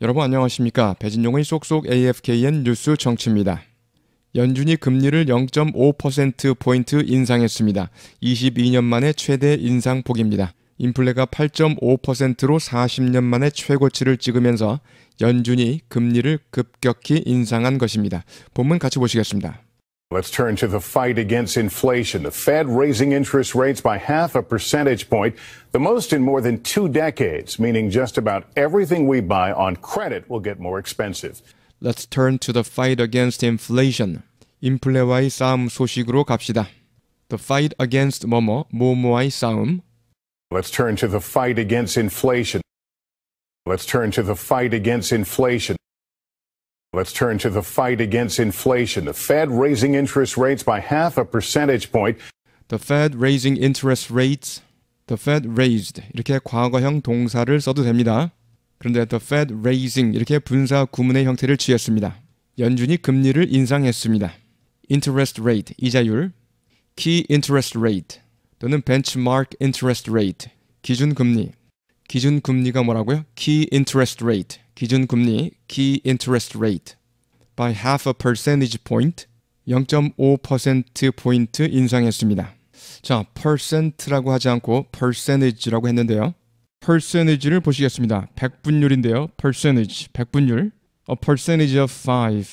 여러분 안녕하십니까. 배진용의 쏙쏙 AFKN 뉴스 정치입니다. 연준이 금리를 0.5%포인트 인상했습니다. 22년 만에 최대 인상폭입니다. 인플레가 8.5%로 40년 만에 최고치를 찍으면서 연준이 금리를 급격히 인상한 것입니다. 본문 같이 보시겠습니다. Let's turn to the fight against inflation. The Fed raising interest rates by half a percentage point, the most in more than two decades, meaning just about everything we buy on credit will get more expensive. Let's turn to the fight against inflation. 인플레와의 싸움 소식으로 갑시다. The fight against 뭐뭐, 뭐뭐와의 싸움. Let's turn to the fight against inflation. Let's turn to the fight against inflation. Let's turn to the fight against inflation. The Fed raising interest rates by half a percentage point. The Fed raising interest rates. The Fed raised 이렇게 과거형 동사를 써도 됩니다. 그런데 the Fed raising 이렇게 분사 구문의 형태를 취했습니다. 연준이 금리를 인상했습니다. interest rate 이자율, key interest rate 또는 benchmark interest rate 기준 금리. 기준 금리가 뭐라고요? key interest rate. 기준 금리 key interest rate by half a percentage point 0.5% 포인트 인상했습니다. 자, percent라고 하지 않고 percentage라고 했는데요. percentage를 보시겠습니다. 백분율인데요. percentage, 백분율. a percentage of 5.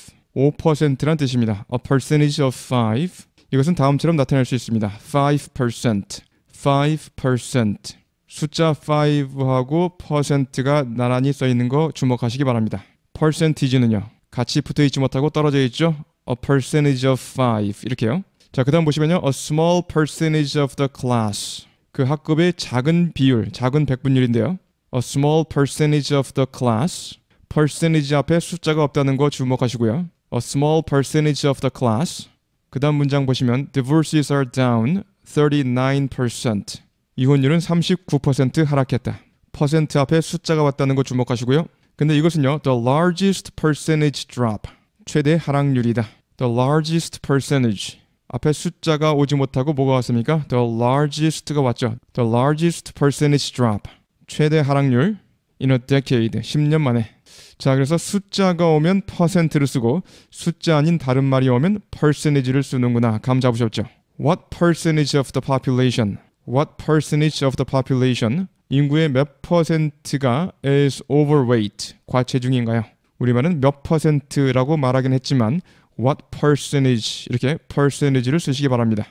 5%란 뜻입니다. a percentage of 5. 이것은 다음처럼 나타낼 수 있습니다. 5%, 5%. 숫자 5하고 퍼센트가 나란히 써 있는 거 주목하시기 바랍니다. percentage는요. 같이 붙어 있지 못하고 떨어져 있죠. a percentage of 5 이렇게요. 자, 그다음 보시면요. a small percentage of the class. 그 학급의 작은 비율, 작은 백분율인데요. a small percentage of the class. percentage 앞에 숫자가 없다는 거 주목하시고요. a small percentage of the class. 그다음 문장 보시면 divorces are down 39%. 이혼율은 39% 하락했다. 퍼센트 앞에 숫자가 왔다는 거 주목하시고요. 근데 이것은요. the largest percentage drop. 최대 하락률이다. the largest percentage. 앞에 숫자가 오지 못하고 뭐가 왔습니까? the largest가 왔죠. the largest percentage drop. 최대 하락률 in a decade. 10년 만에. 자, 그래서 숫자가 오면 퍼센트를 쓰고 숫자 아닌 다른 말이 오면 percentage를 쓰는구나. 감 잡으셨죠? What percentage of the population? What percentage of the population 인구의 몇 퍼센트가 is overweight 과체중인가요? 우리말은 몇 퍼센트라고 말하긴 했지만 what percentage 이렇게 percentage를 쓰시기 바랍니다.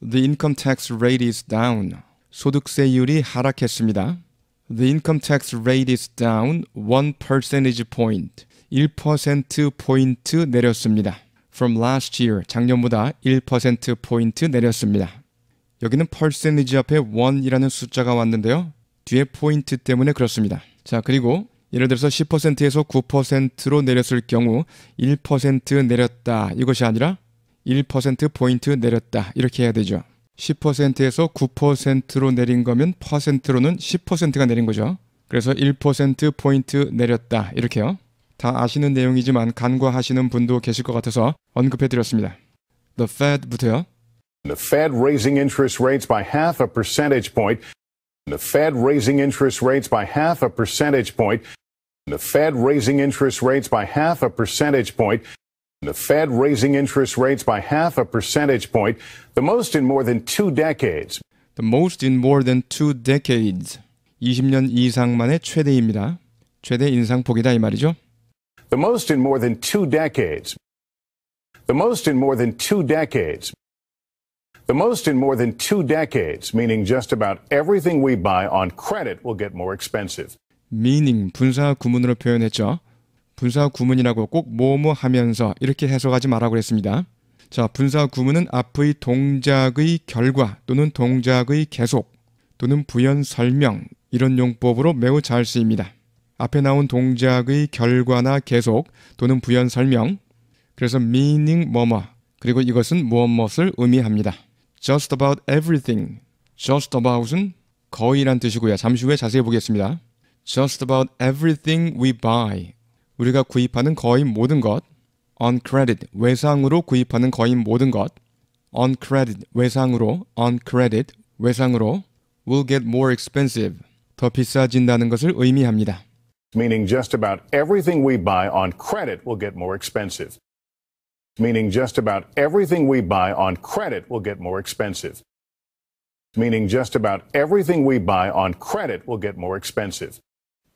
The income tax rate is down. 소득세율이 하락했습니다. The income tax rate is down 1 percentage point. 1% 포인트 내렸습니다. From last year 작년보다 1% 포인트 내렸습니다. 여기는 p 센 r 지 앞에 1이라는 숫자가 왔는데요. 뒤에 포인트 때문에 그렇습니다. 자, 그리고 예를 들어서 10%에서 9%로 내렸을 경우 1% 내렸다. 이것이 아니라 1%포인트 내렸다. 이렇게 해야 되죠. 10%에서 9%로 내린 거면 퍼센트로는 10%가 내린 거죠. 그래서 1%포인트 내렸다. 이렇게요. 다 아시는 내용이지만 간과하시는 분도 계실 것 같아서 언급해 드렸습니다. The Fed부터요. The Fed raising interest rates by half a percentage point. The Fed raising interest rates by half a percentage point. The Fed raising interest rates by half a percentage point. The Fed raising interest rates by half a percentage point, the most in more than two decades. The most in more than two decades. 20년 이상 만에 최대입니다. 최대 인상폭이다 이 말이죠. The most in more than two decades. The most in more than two decades. The most in more than two decades, meaning just about everything we buy on credit will get more expensive. meaning 분사 구문으로 표현했죠. 분사 구문이라고 꼭 뭐뭐 하면서 이렇게 해석하지 말라고 그랬습니다 자, 분사 구문은 앞의 동작의 결과 또는 동작의 계속 또는 부연 설명 이런 용법으로 매우 잘 쓰입니다. 앞에 나온 동작의 결과나 계속 또는 부연 설명 그래서 meaning 뭐뭐 그리고 이것은 무엇 무엇을 의미합니다. just about everything. just about은 거의란 뜻이고요. 잠시 후에 자세히 보겠습니다. just about everything we buy. 우리가 구입하는 거의 모든 것. on credit. 외상으로 구입하는 거의 모든 것. on credit. 외상으로. on credit. 외상으로. will get more expensive. 더 비싸진다는 것을 의미합니다. meaning just about everything we buy on credit will get more expensive. meaning just about everything we buy on credit will get more expensive. Meaning just about everything we buy on credit will get more expensive.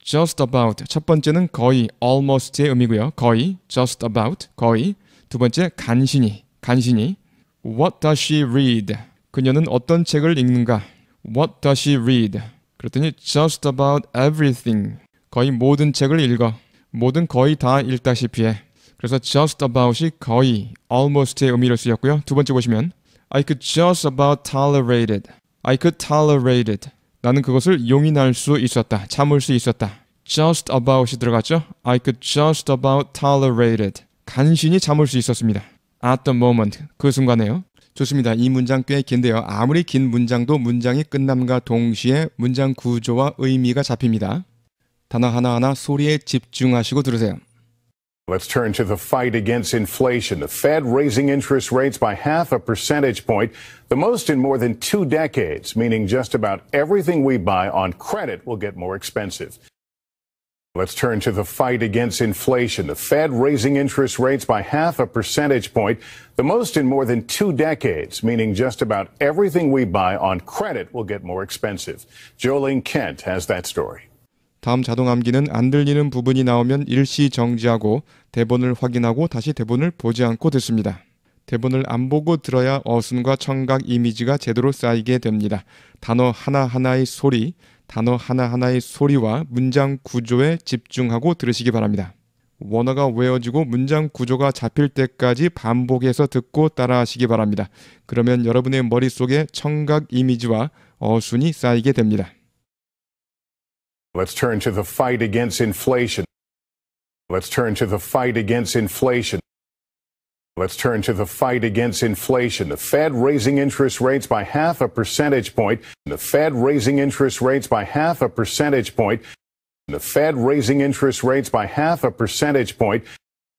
Just about 첫 번째는 거의 almost의 의미고요. 거의 just about 거의 두 번째 간신히 간신히 What does she read? 그녀는 어떤 책을 읽는가? What does she read? 그랬더니 just about everything 거의 모든 책을 읽어 모든 거의 다 읽다시피 해 그래서 just about이 거의 almost의 의미로 쓰였고요. 두 번째 보시면 I could just about tolerate it. I could tolerate it. 나는 그것을 용인할 수 있었다. 참을 수 있었다. just about이 들어갔죠? I could just about tolerate it. 간신히 참을 수 있었습니다. at the moment. 그 순간에요. 좋습니다. 이 문장 꽤 긴데요. 아무리 긴 문장도 문장이 끝남과 동시에 문장 구조와 의미가 잡힙니다. 단어 하나하나 소리에 집중하시고 들으세요. Let's turn to the fight against inflation. The Fed raising interest rates by half a percentage point, the most in more than two decades, meaning just about everything we buy on credit will get more expensive. Let's turn to the fight against inflation. The Fed raising interest rates by half a percentage point, the most in more than two decades, meaning just about everything we buy on credit will get more expensive. Jolene Kent has that story. 다음 자동암기는 안 들리는 부분이 나오면 일시 정지하고 대본을 확인하고 다시 대본을 보지 않고 듣습니다. 대본을 안 보고 들어야 어순과 청각 이미지가 제대로 쌓이게 됩니다. 단어 하나하나의 소리, 단어 하나하나의 소리와 문장 구조에 집중하고 들으시기 바랍니다. 원어가 외워지고 문장 구조가 잡힐 때까지 반복해서 듣고 따라하시기 바랍니다. 그러면 여러분의 머릿속에 청각 이미지와 어순이 쌓이게 됩니다. Let's turn to the fight against inflation. Let's turn to the fight against inflation. Let's turn to the fight against inflation. The Fed raising interest rates by half a percentage point. The Fed raising interest rates by half a percentage point. The Fed raising interest rates by half a percentage point.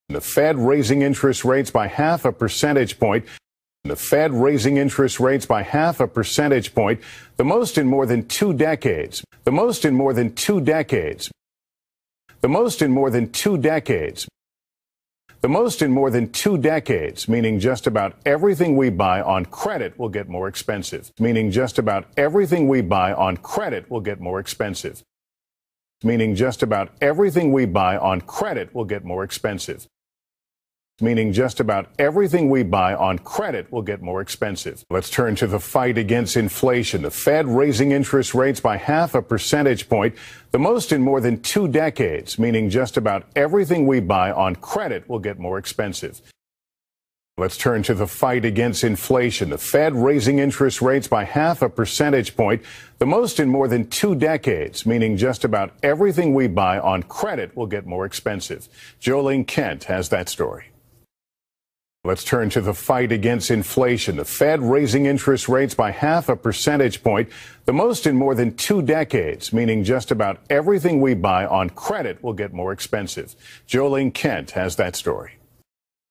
The Fed raising interest rates by half a percentage point. The Fed raising interest rates by half a percentage point, the most in more than two decades. The most in more than two decades. The most in more than two decades. The most in more than two decades, meaning just about everything we buy on credit will get more expensive. Meaning just about everything we buy on credit will get more expensive. Meaning just about everything we buy on credit will get more expensive meaning just about everything we buy on credit will get more expensive. Let's turn to the fight against inflation. The Fed raising interest rates by half a percentage point, the most in more than two decades, meaning just about everything we buy on credit will get more expensive. Let's turn to the fight against inflation. The Fed raising interest rates by half a percentage point, the most in more than two decades, meaning just about everything we buy on credit will get more expensive. Jolene Kent has that story. Let's turn to the fight against inflation. The Fed raising interest rates by half a percentage point, the most in more than two decades, meaning just about everything we buy on credit will get more expensive. Jolene Kent has that story.